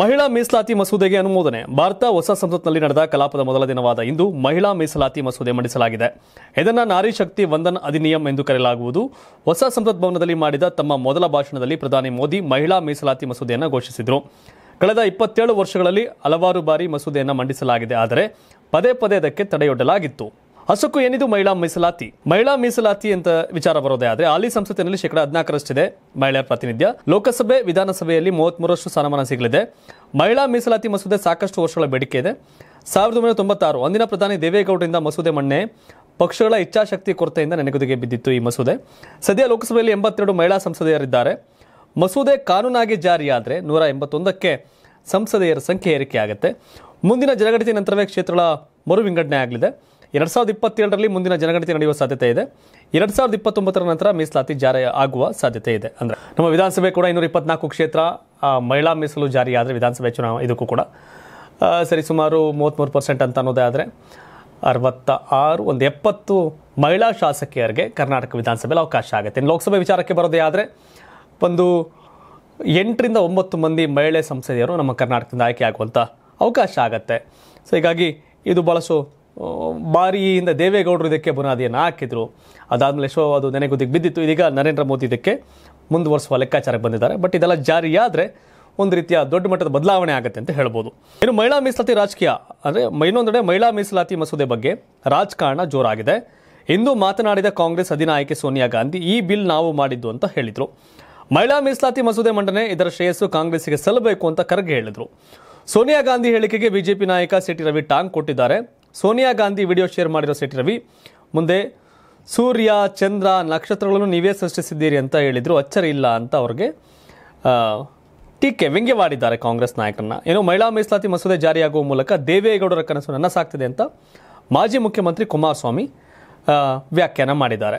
ಮಹಿಳಾ ಮೀಸಲಾತಿ ಮಸೂದೆಗೆ ಅನುಮೋದನೆ ಭಾರತ ಹೊಸ ಸಂಸತ್ನಲ್ಲಿ ನಡೆದ ಕಲಾಪದ ಮೊದಲ ದಿನವಾದ ಇಂದು ಮಹಿಳಾ ಮೀಸಲಾತಿ ಮಸೂದೆ ಮಂಡಿಸಲಾಗಿದೆ ಇದನ್ನು ನಾರಿ ಶಕ್ತಿ ವಂದನ್ ಅಧಿನಿಯಂ ಎಂದು ಕರೆಯಲಾಗುವುದು ಹೊಸ ಸಂಸತ್ ಭವನದಲ್ಲಿ ಮಾಡಿದ ತಮ್ಮ ಮೊದಲ ಭಾಷಣದಲ್ಲಿ ಪ್ರಧಾನಿ ಮೋದಿ ಮಹಿಳಾ ಮೀಸಲಾತಿ ಮಸೂದೆಯನ್ನು ಘೋಷಿಸಿದರು ಕಳೆದ ಇಪ್ಪತ್ತೇಳು ವರ್ಷಗಳಲ್ಲಿ ಹಲವಾರು ಬಾರಿ ಮಸೂದೆಯನ್ನು ಮಂಡಿಸಲಾಗಿದೆ ಆದರೆ ಪದೇ ಪದೇ ಅದಕ್ಕೆ ತಡೆಯೊಡ್ಡಲಾಗಿತ್ತು ಹಸುಕು ಏನಿದು ಮಹಿಳಾ ಮೀಸಲಾತಿ ಮಹಿಳಾ ಮೀಸಲಾತಿ ಅಂತ ವಿಚಾರ ಬರೋದೇ ಆದರೆ ಅಲ್ಲಿ ಸಂಸತ್ತಿನಲ್ಲಿ ಶೇಕಡ ಹದಿನಾಲ್ಕರಷ್ಟಿದೆ ಮಹಿಳೆಯರ ಪ್ರಾತಿನಿಧ್ಯ ಲೋಕಸಭೆ ವಿಧಾನಸಭೆಯಲ್ಲಿ ಮೂವತ್ತ್ಮೂರರಷ್ಟು ಸ್ಥಾನಮಾನ ಸಿಗಲಿದೆ ಮಹಿಳಾ ಮೀಸಲಾತಿ ಮಸೂದೆ ಸಾಕಷ್ಟು ವರ್ಷಗಳ ಬೇಡಿಕೆ ಇದೆ ಸಾವಿರದ ಒಂಬೈನೂರ ತೊಂಬತ್ತಾರು ಅಂದಿನ ಪ್ರಧಾನಿ ದೇವೇಗೌಡರಿಂದ ಮಸೂದೆ ಮಣ್ಣೆ ಪಕ್ಷಗಳ ಇಚ್ಛಾಶಕ್ತಿ ಕೊರತೆಯಿಂದ ನೆನೆಗುದಿಗೆ ಬಿದ್ದಿತ್ತು ಈ ಮಸೂದೆ ಸದ್ಯ ಲೋಕಸಭೆಯಲ್ಲಿ ಎಂಬತ್ತೆರಡು ಮಹಿಳಾ ಸಂಸದೆಯರಿದ್ದಾರೆ ಮಸೂದೆ ಕಾನೂನಾಗಿ ಜಾರಿಯಾದರೆ ನೂರ ಎಂಬತ್ತೊಂದಕ್ಕೆ ಸಂಸದೆಯರ ಸಂಖ್ಯೆ ಏರಿಕೆಯಾಗುತ್ತೆ ಮುಂದಿನ ಜನಗಣತಿ ನಂತರವೇ ಕ್ಷೇತ್ರಗಳ ಮರು ವಿಂಗಡಣೆ ಆಗಲಿದೆ ಎರಡು ಸಾವಿರದ ಇಪ್ಪತ್ತೇಳರಲ್ಲಿ ಮುಂದಿನ ಜನಗಣತಿ ನಡೆಯುವ ಸಾಧ್ಯತೆ ಇದೆ ಎರಡು ಸಾವಿರದ ಇಪ್ಪತ್ತೊಂಬತ್ತರ ನಂತರ ಮೀಸಲಾತಿ ಜಾರಿ ಆಗುವ ಸಾಧ್ಯತೆ ಇದೆ ಅಂದ್ರೆ ನಮ್ಮ ವಿಧಾನಸಭೆ ಕೂಡ ಇನ್ನೂರ ಇಪ್ಪತ್ನಾಲ್ಕು ಕ್ಷೇತ್ರ ಮಹಿಳಾ ಮೀಸಲು ಜಾರಿಯಾದರೆ ವಿಧಾನಸಭೆ ಚುನಾವಣೆ ಇದಕ್ಕೂ ಕೂಡ ಸರಿ ಸುಮಾರು ಮೂವತ್ತ್ಮೂರು ಪರ್ಸೆಂಟ್ ಅಂತ ಅನ್ನೋದೇ ಆದರೆ ಅರವತ್ತ ಆರು ಒಂದು ಎಪ್ಪತ್ತು ಮಹಿಳಾ ಶಾಸಕಿಯರಿಗೆ ಕರ್ನಾಟಕ ವಿಧಾನಸಭೆಯಲ್ಲಿ ಅವಕಾಶ ಆಗುತ್ತೆ ಇನ್ನು ಲೋಕಸಭೆ ವಿಚಾರಕ್ಕೆ ಬರೋದೇ ಆದರೆ ಒಂದು ಎಂಟರಿಂದ ಒಂಬತ್ತು ಮಂದಿ ಮಹಿಳೆ ಸಂಸದೆಯರು ನಮ್ಮ ಕರ್ನಾಟಕದಿಂದ ಆಯ್ಕೆ ಆಗುವಂಥ ಅವಕಾಶ ಆಗತ್ತೆ ಸೊ ಹೀಗಾಗಿ ಇದು ಬಹಳಷ್ಟು ಬಾರಿಯಿಂದ ದೇವೇಗೌಡರು ಇದಕ್ಕೆ ಬುನಾದಿಯನ್ನು ಹಾಕಿದರು ಅದಾದಮೇಲೆ ಶೋ ಅದು ನೆನೆಗುದಿಗೆ ಬಿದ್ದಿತ್ತು ಇದೀಗ ನರೇಂದ್ರ ಮೋದಿ ಇದಕ್ಕೆ ಮುಂದುವರಿಸುವ ಲೆಕ್ಕಾಚಾರಕ್ಕೆ ಬಂದಿದ್ದಾರೆ ಬಟ್ ಇದೆಲ್ಲ ಜಾರಿಯಾದರೆ ಒಂದು ರೀತಿಯ ದೊಡ್ಡ ಮಟ್ಟದ ಬದಲಾವಣೆ ಆಗುತ್ತೆ ಅಂತ ಹೇಳ್ಬೋದು ಇನ್ನು ಮಹಿಳಾ ಮೀಸಲಾತಿ ರಾಜಕೀಯ ಅಂದರೆ ಇನ್ನೊಂದೆಡೆ ಮಹಿಳಾ ಮೀಸಲಾತಿ ಮಸೂದೆ ಬಗ್ಗೆ ರಾಜಕಾರಣ ಜೋರಾಗಿದೆ ಇಂದು ಮಾತನಾಡಿದ ಕಾಂಗ್ರೆಸ್ ಅಧಿನಾಯಕಿ ಸೋನಿಯಾ ಗಾಂಧಿ ಈ ಬಿಲ್ ನಾವು ಮಾಡಿದ್ದು ಅಂತ ಹೇಳಿದರು ಮಹಿಳಾ ಮೀಸಲಾತಿ ಮಸೂದೆ ಮಂಡನೆ ಇದರ ಶ್ರೇಯಸ್ಸು ಕಾಂಗ್ರೆಸ್ಗೆ ಸಲ್ಲಬೇಕು ಅಂತ ಖರ್ಗೆ ಹೇಳಿದರು ಸೋನಿಯಾ ಗಾಂಧಿ ಹೇಳಿಕೆಗೆ ಬಿಜೆಪಿ ನಾಯಕ ಸಿಟಿ ರವಿ ಟಾಂಗ್ ಕೊಟ್ಟಿದ್ದಾರೆ ಸೋನಿಯಾ ಗಾಂಧಿ ವಿಡಿಯೋ ಶೇರ್ ಮಾಡಿರೋ ಸಿಟಿ ರವಿ ಮುಂದೆ ಸೂರ್ಯ ಚಂದ್ರ ನಕ್ಷತ್ರಗಳನ್ನು ನೀವೇ ಸೃಷ್ಟಿಸಿದ್ದೀರಿ ಅಂತ ಹೇಳಿದರು ಅಚ್ಚರ ಇಲ್ಲ ಅಂತ ಅವ್ರಿಗೆ ಟೀಕೆ ವ್ಯಂಗ್ಯವಾಡಿದ್ದಾರೆ ಕಾಂಗ್ರೆಸ್ ನಾಯಕರನ್ನ ಏನು ಮಹಿಳಾ ಮೀಸಲಾತಿ ಮಸೂದೆ ಜಾರಿಯಾಗುವ ಮೂಲಕ ದೇವೇಗೌಡರ ಕನಸು ನನಸಾಗ್ತಿದೆ ಅಂತ ಮಾಜಿ ಮುಖ್ಯಮಂತ್ರಿ ಕುಮಾರಸ್ವಾಮಿ ವ್ಯಾಖ್ಯಾನ ಮಾಡಿದ್ದಾರೆ